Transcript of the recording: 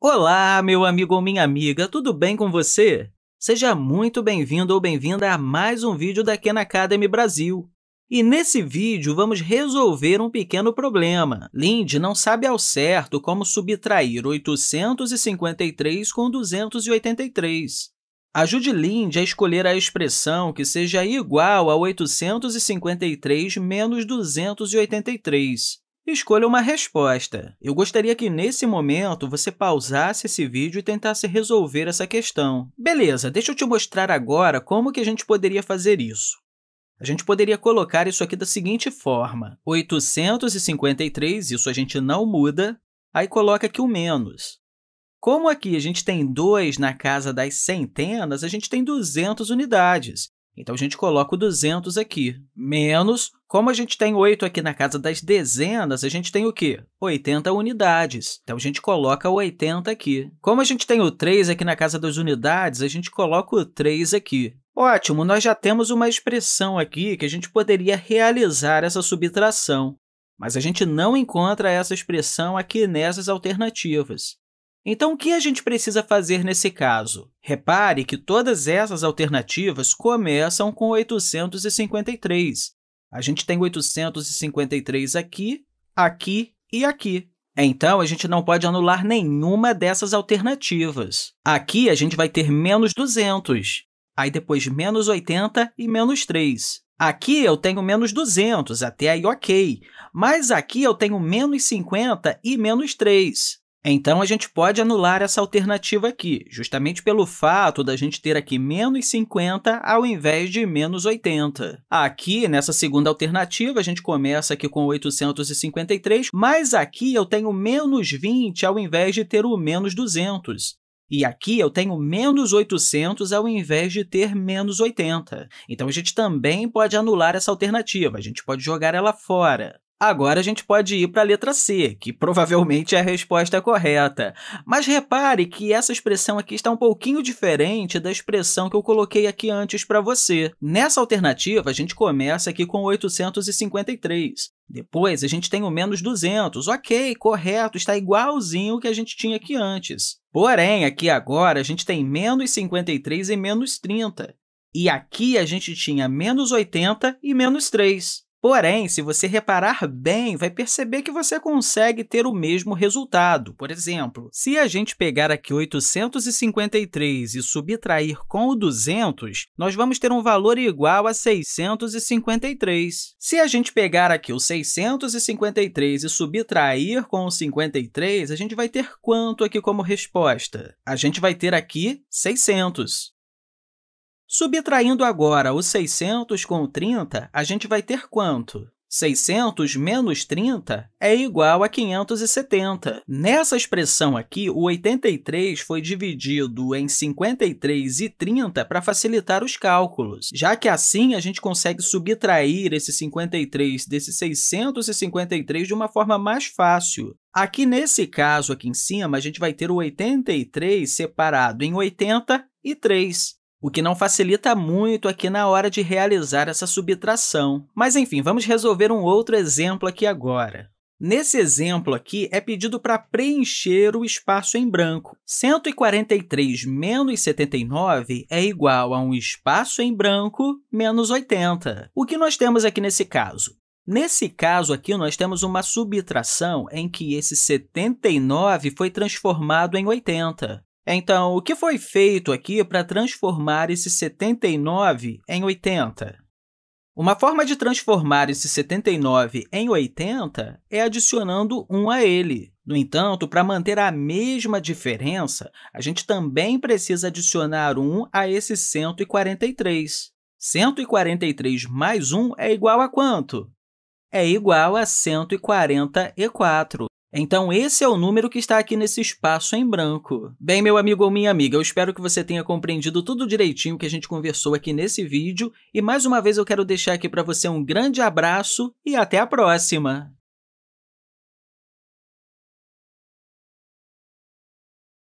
Olá, meu amigo ou minha amiga, tudo bem com você? Seja muito bem-vindo ou bem-vinda a mais um vídeo da Khan Academy Brasil. E nesse vídeo vamos resolver um pequeno problema. Lind não sabe ao certo como subtrair 853 com 283. Ajude Lind a escolher a expressão que seja igual a 853 menos 283. Escolha uma resposta. Eu gostaria que, nesse momento, você pausasse esse vídeo e tentasse resolver essa questão. Beleza, deixa eu te mostrar agora como que a gente poderia fazer isso. A gente poderia colocar isso aqui da seguinte forma. 853, isso a gente não muda, aí coloca aqui o menos. Como aqui a gente tem 2 na casa das centenas, a gente tem 200 unidades. Então, a gente coloca o 200 aqui, menos como a gente tem 8 aqui na casa das dezenas, a gente tem o quê? 80 unidades. Então, a gente coloca 80 aqui. Como a gente tem o 3 aqui na casa das unidades, a gente coloca o 3 aqui. Ótimo, nós já temos uma expressão aqui que a gente poderia realizar essa subtração, mas a gente não encontra essa expressão aqui nessas alternativas. Então, o que a gente precisa fazer nesse caso? Repare que todas essas alternativas começam com 853, a gente tem 853 aqui, aqui e aqui. Então, a gente não pode anular nenhuma dessas alternativas. Aqui, a gente vai ter menos 200, aí depois menos 80 e menos 3. Aqui eu tenho menos 200, até aí ok, mas aqui eu tenho menos 50 e menos 3. Então, a gente pode anular essa alternativa aqui, justamente pelo fato da gente ter aqui menos 50 ao invés de menos 80. Aqui, nessa segunda alternativa, a gente começa aqui com 853, mas aqui eu tenho menos 20 ao invés de ter o menos 200. E aqui eu tenho menos 800 ao invés de ter menos 80. Então, a gente também pode anular essa alternativa, a gente pode jogar ela fora. Agora a gente pode ir para a letra C, que provavelmente é a resposta correta. Mas repare que essa expressão aqui está um pouquinho diferente da expressão que eu coloquei aqui antes para você. Nessa alternativa, a gente começa aqui com 853. Depois, a gente tem o menos 200. Ok, correto, está igualzinho o que a gente tinha aqui antes. Porém, aqui agora, a gente tem menos 53 e menos 30. E aqui a gente tinha menos 80 e menos 3. Porém, se você reparar bem, vai perceber que você consegue ter o mesmo resultado. Por exemplo, se a gente pegar aqui 853 e subtrair com o 200, nós vamos ter um valor igual a 653. Se a gente pegar aqui o 653 e subtrair com o 53, a gente vai ter quanto aqui como resposta? A gente vai ter aqui 600. Subtraindo agora o 600 com o 30, a gente vai ter quanto? 600 menos 30 é igual a 570. Nessa expressão aqui, o 83 foi dividido em 53 e 30 para facilitar os cálculos, já que assim a gente consegue subtrair esse 53 desse 653 de uma forma mais fácil. Aqui nesse caso, aqui em cima, a gente vai ter o 83 separado em 80 e 3 o que não facilita muito aqui na hora de realizar essa subtração. Mas enfim, vamos resolver um outro exemplo aqui agora. Nesse exemplo aqui, é pedido para preencher o espaço em branco. 143 menos 79 é igual a um espaço em branco menos 80. O que nós temos aqui nesse caso? Nesse caso aqui, nós temos uma subtração em que esse 79 foi transformado em 80. Então, o que foi feito aqui para transformar esse 79 em 80? Uma forma de transformar esse 79 em 80 é adicionando 1 a ele. No entanto, para manter a mesma diferença, a gente também precisa adicionar 1 a esse 143. 143 mais 1 é igual a quanto? É igual a 144. Então, esse é o número que está aqui nesse espaço em branco. Bem, meu amigo ou minha amiga, eu espero que você tenha compreendido tudo direitinho que a gente conversou aqui nesse vídeo, e mais uma vez eu quero deixar aqui para você um grande abraço e até a próxima!